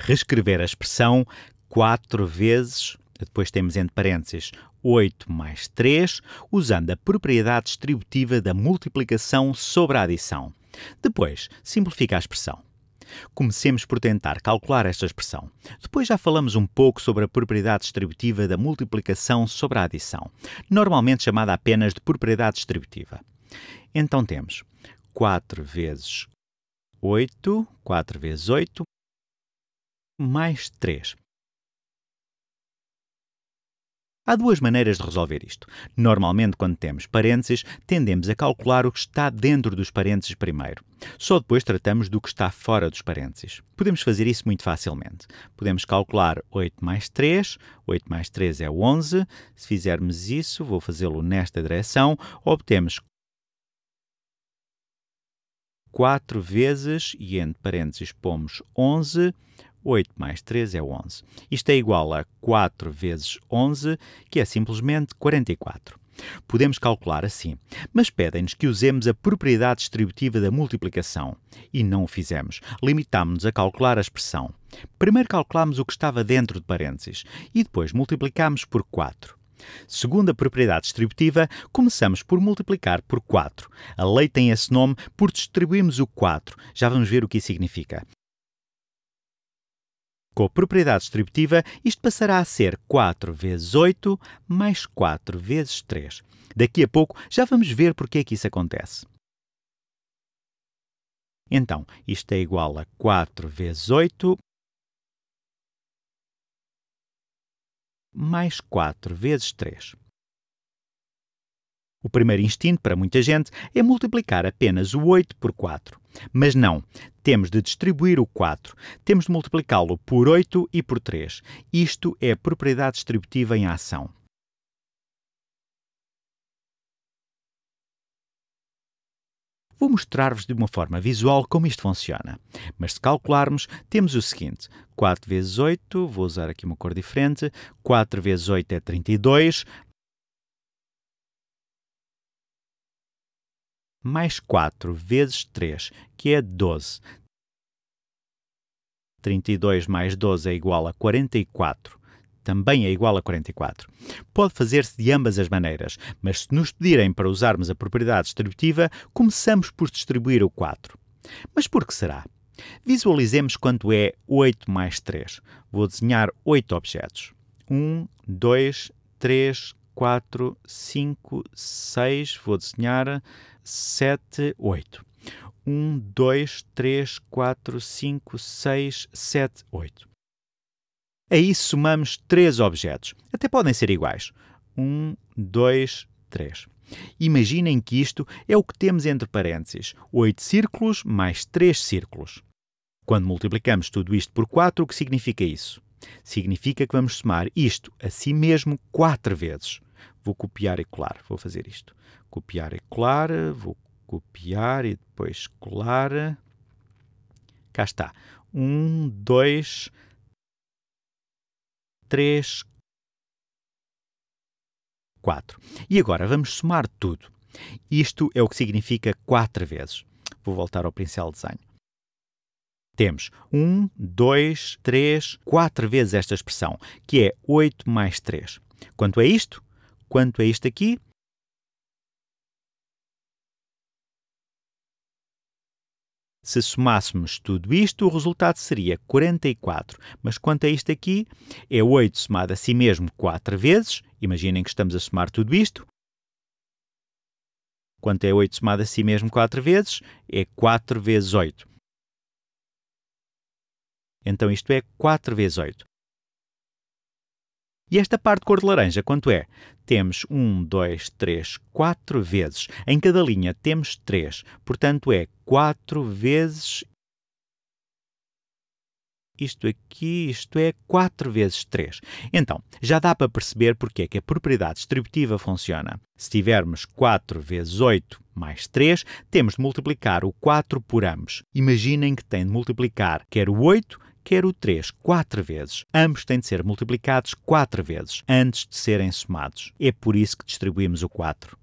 reescrever a expressão 4 vezes, depois temos entre parênteses 8 mais 3, usando a propriedade distributiva da multiplicação sobre a adição. Depois, simplifica a expressão. Comecemos por tentar calcular esta expressão. Depois já falamos um pouco sobre a propriedade distributiva da multiplicação sobre a adição, normalmente chamada apenas de propriedade distributiva. Então temos 4 vezes 8, 4 vezes 8 mais 3. Há duas maneiras de resolver isto. Normalmente, quando temos parênteses, tendemos a calcular o que está dentro dos parênteses primeiro. Só depois tratamos do que está fora dos parênteses. Podemos fazer isso muito facilmente. Podemos calcular 8 mais 3, 8 mais 3 é 11. Se fizermos isso, vou fazê-lo nesta direção, obtemos 4 vezes, e entre parênteses pomos 11, 8 mais 3 é 11. Isto é igual a 4 vezes 11, que é simplesmente 44. Podemos calcular assim, mas pedem-nos que usemos a propriedade distributiva da multiplicação e não o fizemos. Limitámos-nos a calcular a expressão. Primeiro calculámos o que estava dentro de parênteses e depois multiplicámos por 4. Segundo a propriedade distributiva, começamos por multiplicar por 4. A lei tem esse nome por distribuirmos o 4. Já vamos ver o que isso significa com propriedade distributiva, isto passará a ser 4 vezes 8 mais 4 vezes 3. Daqui a pouco já vamos ver porque é que isso acontece. Então, isto é igual a 4 vezes 8 mais 4 vezes 3. O primeiro instinto, para muita gente, é multiplicar apenas o 8 por 4. Mas não, temos de distribuir o 4, temos de multiplicá-lo por 8 e por 3. Isto é a propriedade distributiva em ação. Vou mostrar-vos de uma forma visual como isto funciona. Mas se calcularmos, temos o seguinte: 4 vezes 8, vou usar aqui uma cor diferente, 4 vezes 8 é 32, mais 4 vezes 3, que é 12. 32 mais 12 é igual a 44. Também é igual a 44. Pode fazer-se de ambas as maneiras, mas se nos pedirem para usarmos a propriedade distributiva, começamos por distribuir o 4. Mas por que será? Visualizemos quanto é 8 mais 3. Vou desenhar 8 objetos. 1, 2, 3, 4, 5, 6. Vou desenhar 7, 8. 1, 2, 3, 4, 5, 6, 7, 8. Aí somamos três objetos. Até podem ser iguais. 1, 2, 3. Imaginem que isto é o que temos entre parênteses: 8 círculos mais 3 círculos. Quando multiplicamos tudo isto por 4, o que significa isso? Significa que vamos somar isto a si mesmo 4 vezes vou copiar e colar, vou fazer isto. Copiar e colar, vou copiar e depois colar. Cá está. Um, dois, três, quatro. E agora vamos somar tudo. Isto é o que significa quatro vezes. Vou voltar ao pincel desenho. Temos 1, 2, 3, 4 vezes esta expressão, que é 8 mais 3. Quanto a isto? quanto a é isto aqui, Se somássemos tudo isto, o resultado seria 44. Mas quanto a é isto aqui, é 8 somado a si mesmo 4 vezes. Imaginem que estamos a somar tudo isto. Quanto é 8 somado a si mesmo 4 vezes, é 4 vezes 8. Então isto é 4 vezes 8. E esta parte de cor de laranja, quanto é? Temos 1, 2, 3, 4 vezes. Em cada linha temos 3, portanto é 4 vezes isto aqui, isto é 4 vezes 3. Então, já dá para perceber porque é que a propriedade distributiva funciona. Se tivermos 4 vezes 8 mais 3, temos de multiplicar o 4 por ambos. Imaginem que tem de multiplicar quer o 8 quer o 3 quatro vezes. Ambos têm de ser multiplicados quatro vezes antes de serem somados. É por isso que distribuímos o 4.